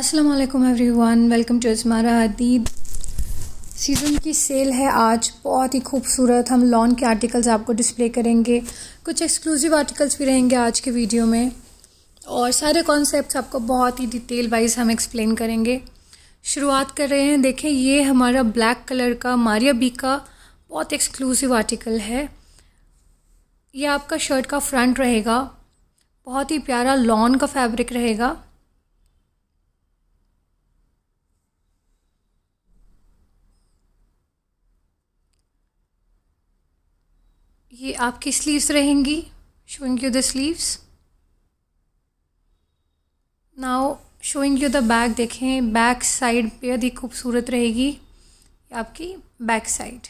अस्सलाम everyone welcome to इसमारा Hadeed season की सेल है आज बहुत ही खूबसूरत हम लॉन के आर्टिकल्स आपको डिस्प्ले करेंगे कुछ एक्सक्लूसिव आर्टिकल्स भी रहेंगे आज के वीडियो में और सारे कॉन्सेप्ट्स आपको बहुत ही डिटेल वाइज हम एक्सप्लेन करेंगे शुरुआत कर रहे हैं देखें ये हमारा ब्लैक कलर का मारिया बी का बहुत एक्सक्लूसिव आर्टिकल है ये आपका शर्ट का फ्रंट रहेगा बहुत ही प्यारा लॉन का फैब्रिक रहेगा ये आपकी स्लीव्स रहेंगी showing you the sleeves now showing you the back देखें बैक साइड बेहद ही खूबसूरत रहेगी आपकी बैक साइड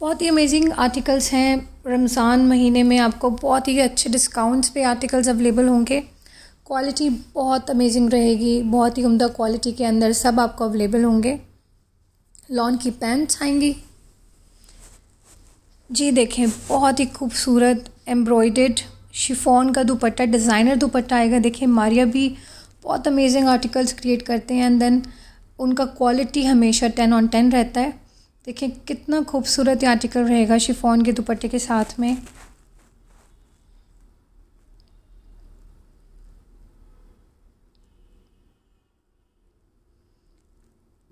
बहुत ही अमेजिंग आर्टिकल्स हैं रमज़ान महीने में आपको बहुत ही अच्छे डिस्काउंट्स पे आर्टिकल्स अवेलेबल होंगे क्वालिटी बहुत अमेजिंग रहेगी बहुत ही उम्दा क्वालिटी के अंदर सब आपको अवेलेबल होंगे लॉन की पैंट्स आएंगी जी देखें बहुत ही खूबसूरत एम्ब्रॉयडेड शिफॉन का दुपट्टा डिज़ाइनर दुपट्टा आएगा देखें मारिया भी बहुत अमेजिंग आर्टिकल्स क्रिएट करते हैं एंड देन उनका क्वालिटी हमेशा टेन ऑन टेन रहता है देखें कितना खूबसूरत ये आर्टिकल रहेगा शिफॉन के दुपट्टे के साथ में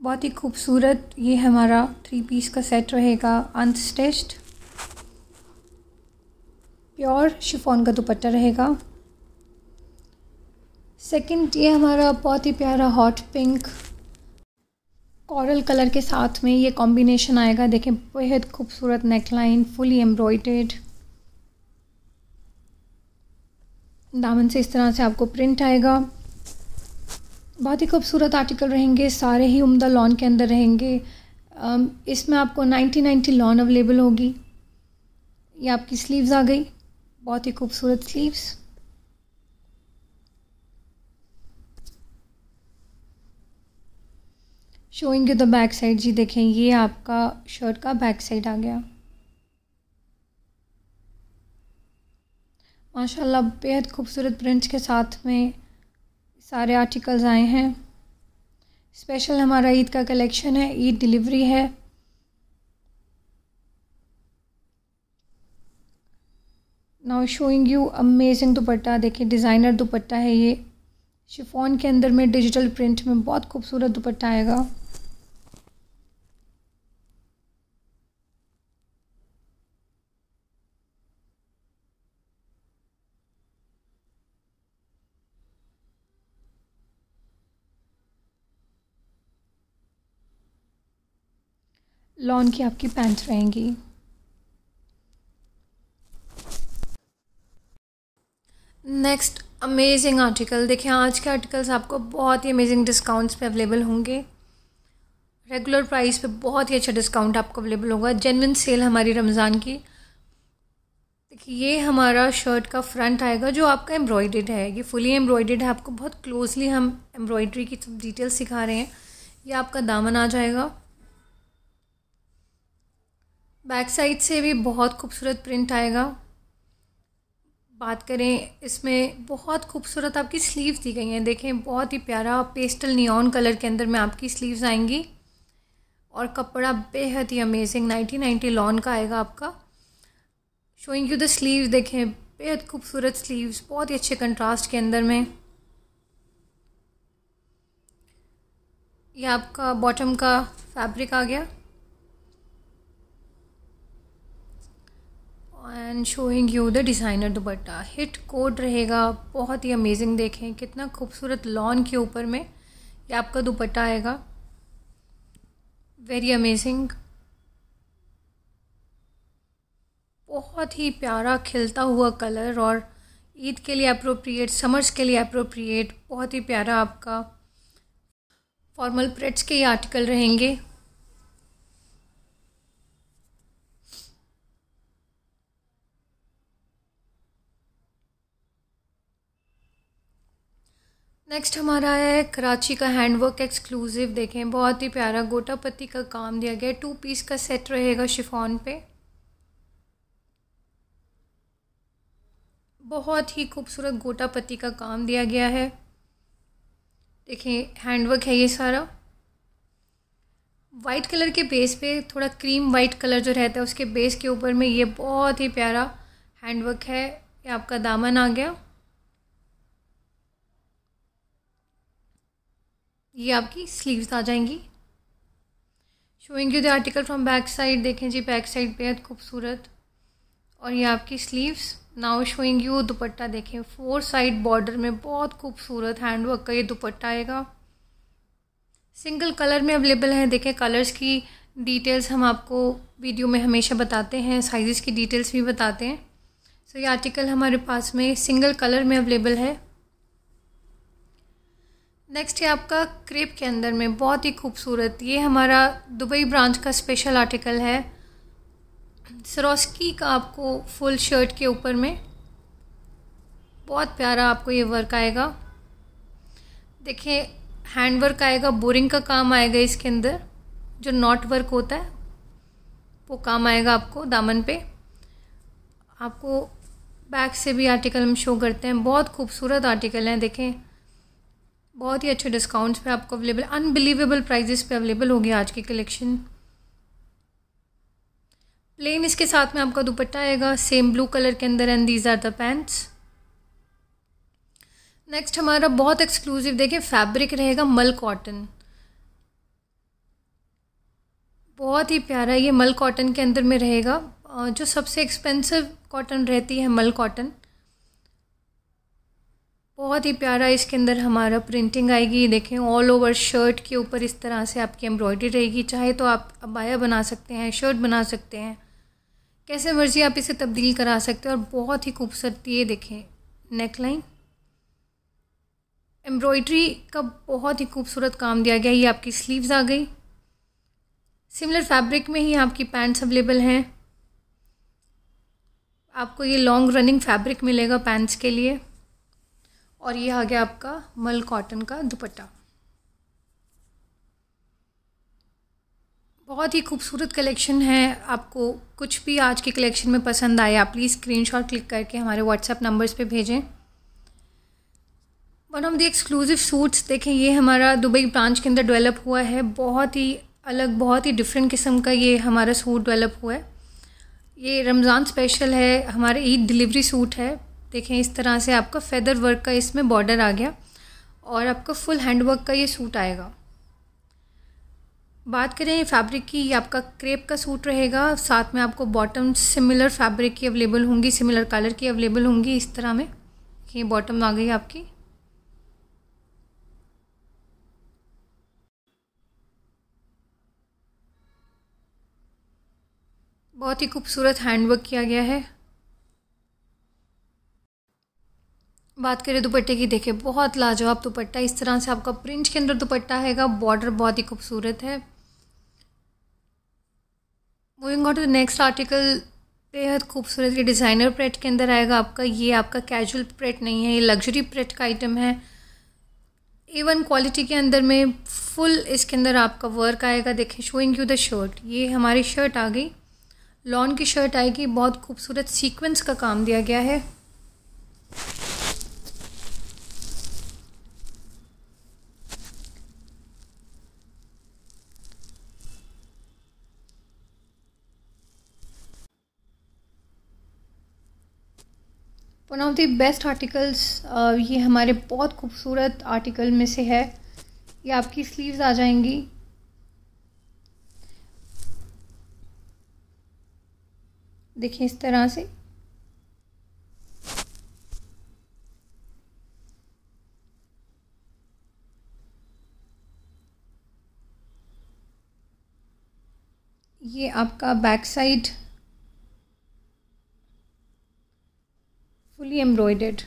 बहुत ही खूबसूरत ये हमारा थ्री पीस का सेट रहेगा अनस्टिच्ड प्योर शिफॉन का दुपट्टा रहेगा सेकंड ये हमारा बहुत ही प्यारा हॉट पिंक कॉरल कलर के साथ में ये कॉम्बिनेशन आएगा देखें बेहद खूबसूरत नेकलाइन फुली एम्ब्रॉयडेड दामन से इस तरह से आपको प्रिंट आएगा बहुत ही खूबसूरत आर्टिकल रहेंगे सारे ही उम्दा लॉन के अंदर रहेंगे इसमें आपको नाइन्टी नाइन्टी लॉन अवेलेबल होगी ये आपकी स्लीव्स आ गई बहुत ही खूबसूरत sleeves showing you the back side जी देखें ये आपका शर्ट का बैक साइड आ गया माशाल्लाह बेहद खूबसूरत प्रिंट्स के साथ में सारे आर्टिकल्स आए हैं स्पेशल हमारा ईद का कलेक्शन है ईद डिलीवरी है now showing you amazing dupatta देखिए डिज़ाइनर दुपट्टा है ये शिफॉन के अंदर में डिजिटल प्रिंट में बहुत खूबसूरत दुपट्टा आएगा लॉन की आपकी पैंट रहेंगी नेक्स्ट अमेजिंग आर्टिकल देखिए आज के आर्टिकल्स आपको बहुत ही अमेजिंग डिस्काउंट्स पे अवेलेबल होंगे रेगुलर प्राइस पे बहुत ही अच्छा डिस्काउंट आपको अवेलेबल होगा जेनविन सेल हमारी रमज़ान की देखिए ये हमारा शर्ट का फ्रंट आएगा जो आपका एम्ब्रॉयडेड है ये फुली एम्ब्रॉयडेड है आपको बहुत क्लोजली हम एम्ब्रॉयडरी की सब डिटेल सिखा रहे हैं ये आपका दामन आ जाएगा बैक साइड से भी बहुत खूबसूरत प्रिंट आएगा बात करें इसमें बहुत खूबसूरत आपकी स्लीव्स दी गई हैं देखें बहुत ही प्यारा पेस्टल नियॉन कलर के अंदर में आपकी स्लीव्स आएंगी और कपड़ा बेहद ही अमेजिंग नाइनटीन नाइनटी लॉन का आएगा आपका शोइंग यू द स्लीव्स देखें बेहद खूबसूरत स्लीव्स बहुत ही अच्छे कंट्रास्ट के अंदर में यह आपका बॉटम का फैब्रिक आ गया and showing you the designer dupatta हिट कोट रहेगा बहुत ही अमेजिंग देखें कितना खूबसूरत लॉन के ऊपर में ये आपका दुपट्टा आएगा वेरी अमेजिंग बहुत ही प्यारा खिलता हुआ कलर और ईद के लिए अप्रोप्रिएट समर्स के लिए अप्रोप्रिएट बहुत ही प्यारा आपका फॉर्मल प्रिट्स के ये आर्टिकल रहेंगे नेक्स्ट हमारा है कराची का हैंडवर्क एक्सक्लूसिव देखें बहुत ही प्यारा गोटापत्ती का काम दिया गया है टू पीस का सेट रहेगा शिफॉन पे बहुत ही खूबसूरत गोटा पत्ती का काम दिया गया है देखें हैंडवर्क है ये सारा वाइट कलर के बेस पे थोड़ा क्रीम वाइट कलर जो रहता है उसके बेस के ऊपर में ये बहुत ही प्यारा हैंडवर्क है ये आपका दामन आ गया ये आपकी स्लीव्स आ जाएंगी showing you the article from back side देखें जी बैक साइड बेहद खूबसूरत और ये आपकी sleeves now showing you dupatta देखें फोर साइड बॉर्डर में बहुत खूबसूरत हैंडवर्क का ये दुपट्टा आएगा सिंगल कलर में अवेलेबल है देखें कलर्स की डिटेल्स हम आपको वीडियो में हमेशा बताते हैं साइजेस की डिटेल्स भी बताते हैं सो so, ये आर्टिकल हमारे पास में सिंगल कलर में अवेलेबल है नेक्स्ट है आपका क्रेप के अंदर में बहुत ही खूबसूरत ये हमारा दुबई ब्रांच का स्पेशल आर्टिकल है सरोस्की का आपको फुल शर्ट के ऊपर में बहुत प्यारा आपको ये वर्क आएगा देखिए हैंड वर्क आएगा बोरिंग का काम आएगा इसके अंदर जो नॉट वर्क होता है वो काम आएगा आपको दामन पे आपको बैक से भी आर्टिकल हम शो करते हैं बहुत खूबसूरत आर्टिकल हैं देखें बहुत ही अच्छे डिस्काउंट्स पे आपको अवेलेबल अनबिलीवेबल प्राइजेस पे अवेलेबल होगी आज की कलेक्शन प्लेन इसके साथ में आपका दुपट्टा आएगा सेम ब्लू कलर के अंदर and these are the pants next हमारा बहुत एक्सक्लूसिव देखें फैब्रिक रहेगा मल कॉटन बहुत ही प्यारा ये मल कॉटन के अंदर में रहेगा जो सबसे एक्सपेंसिव कॉटन रहती है मल कॉटन बहुत ही प्यारा इसके अंदर हमारा प्रिंटिंग आएगी देखें ऑल ओवर शर्ट के ऊपर इस तरह से आपकी एम्ब्रॉयडरी रहेगी चाहे तो आप अबाया बना सकते हैं शर्ट बना सकते हैं कैसे मर्जी आप इसे तब्दील करा सकते हैं और बहुत ही खूबसूरती ये देखें नेक लाइन एम्ब्रॉयड्री का बहुत ही खूबसूरत काम दिया गया ये आपकी स्लीव्स आ गई सिमिलर फैब्रिक में ही आपकी पैंट्स अवेलेबल हैं आपको ये लॉन्ग रनिंग फैब्रिक मिलेगा पैंट्स के लिए और ये आ गया आपका मल कॉटन का दुपट्टा बहुत ही खूबसूरत कलेक्शन है आपको कुछ भी आज के कलेक्शन में पसंद आए आप प्लीज़ स्क्रीनशॉट क्लिक करके हमारे व्हाट्सएप नंबर्स पे भेजें one of the exclusive suits देखें ये हमारा दुबई ब्रांच के अंदर डेवलप हुआ है बहुत ही अलग बहुत ही डिफरेंट किस्म का ये हमारा सूट डेवलप हुआ है ये रमज़ान स्पेशल है हमारे ईद डिलीवरी सूट है देखें इस तरह से आपका फेदर वर्क का इसमें बॉर्डर आ गया और आपका फुल हैंड वर्क का ये सूट आएगा बात करें फैब्रिक की आपका क्रेप का सूट रहेगा साथ में आपको बॉटम सिमिलर फैब्रिक की अवेलेबल होंगी सिमिलर कलर की अवेलेबल होंगी इस तरह में ये बॉटम आ गई आपकी बहुत ही खूबसूरत हैंडवर्क किया गया है बात करें दुपट्टे की देखिए बहुत लाजवाब दुपट्टा इस तरह से आपका प्रिंट के अंदर दुपट्टा हैगा बॉर्डर बहुत ही खूबसूरत है moving on to the next article बेहद खूबसूरत ये डिज़ाइनर प्रेट के अंदर आएगा आपका ये आपका कैजुअल प्रेट नहीं है ये लग्जरी प्रेट का आइटम है एवन क्वालिटी के अंदर में फुल इसके अंदर आपका वर्क आएगा देखें शोइंग यू द शर्ट ये हमारी शर्ट आ गई लॉन की शर्ट आएगी बहुत खूबसूरत सीक्वेंस का काम दिया गया है one of the best articles ये हमारे बहुत खूबसूरत आर्टिकल में से है ये आपकी स्लीव्स आ जाएंगी देखिए इस तरह से ये आपका बैक साइड completely embroidered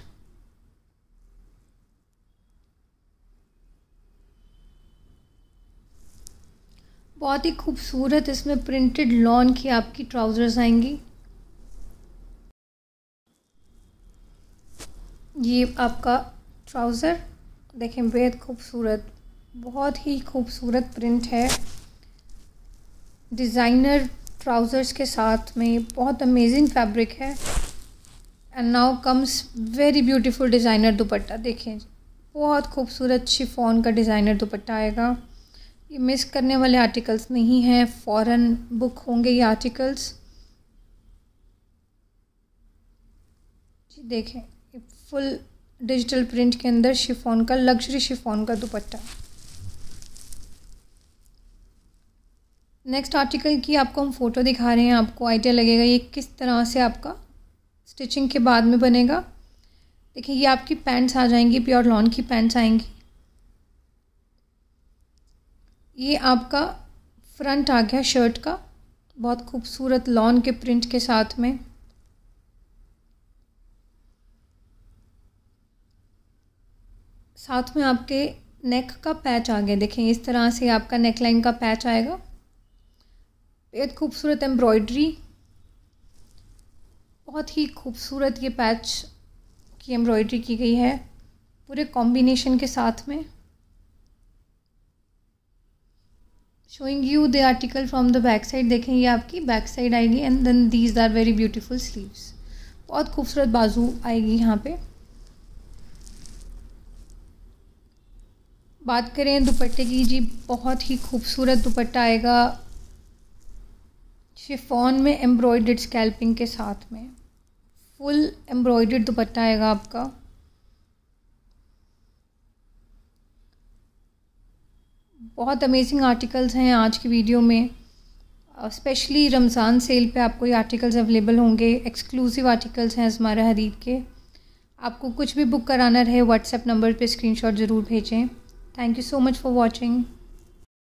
बहुत ही खूबसूरत इसमें प्रिंटेड लॉन की आपकी ट्राउज़र्स आएंगी ये आपका ट्राउज़र देखें बेहद खूबसूरत बहुत ही खूबसूरत प्रिंट है डिज़ाइनर ट्राउज़र्स के साथ में बहुत अमेजिंग फैब्रिक है and now comes very beautiful designer dupatta देखें बहुत खूबसूरत शिफॉन का डिज़ाइनर दुपट्टा आएगा ये मिस करने वाले आर्टिकल्स नहीं हैं फॉरेन बुक होंगे ये आर्टिकल्स जी देखें फुल डिजिटल प्रिंट के अंदर शिफॉन का लग्जरी शिफॉन का दुपट्टा नेक्स्ट आर्टिकल की आपको हम फ़ोटो दिखा रहे हैं आपको आइडिया लगेगा ये किस तरह से आपका स्टिचिंग के बाद में बनेगा देखिए ये आपकी पैंट्स आ जाएंगी प्योर लॉन की पैंट्स आएंगी ये आपका फ्रंट आ गया शर्ट का बहुत खूबसूरत लॉन के प्रिंट के साथ में साथ में आपके नेक का पैच आ गया देखें इस तरह से आपका नेक लाइन का पैच आएगा बेहद खूबसूरत एम्ब्रॉयडरी बहुत ही खूबसूरत ये पैच की एम्ब्रॉयड्री की गई है पूरे कॉम्बिनेशन के साथ में showing you the article from the back side देखें ये आपकी बैक साइड आएगी and then these are very beautiful sleeves बहुत खूबसूरत बाजू आएगी यहाँ पे बात करें दुपट्टे की जी बहुत ही खूबसूरत दुपट्टा आएगा शिफॉन में एम्ब्रॉयड स्कैल्पिंग के साथ में फुल एम्ब्रॉयड दुपट्टा आएगा आपका बहुत अमेजिंग आर्टिकल्स हैं आज की वीडियो में स्पेशली रमज़ान सेल पे आपको ये आर्टिकल्स अवेलेबल होंगे एक्सक्लूसिव आर्टिकल्स हैं हमारा हदीद के आपको कुछ भी बुक कराना रहे व्हाट्सएप नंबर पे स्क्रीनशॉट ज़रूर भेजें thank you so much for watching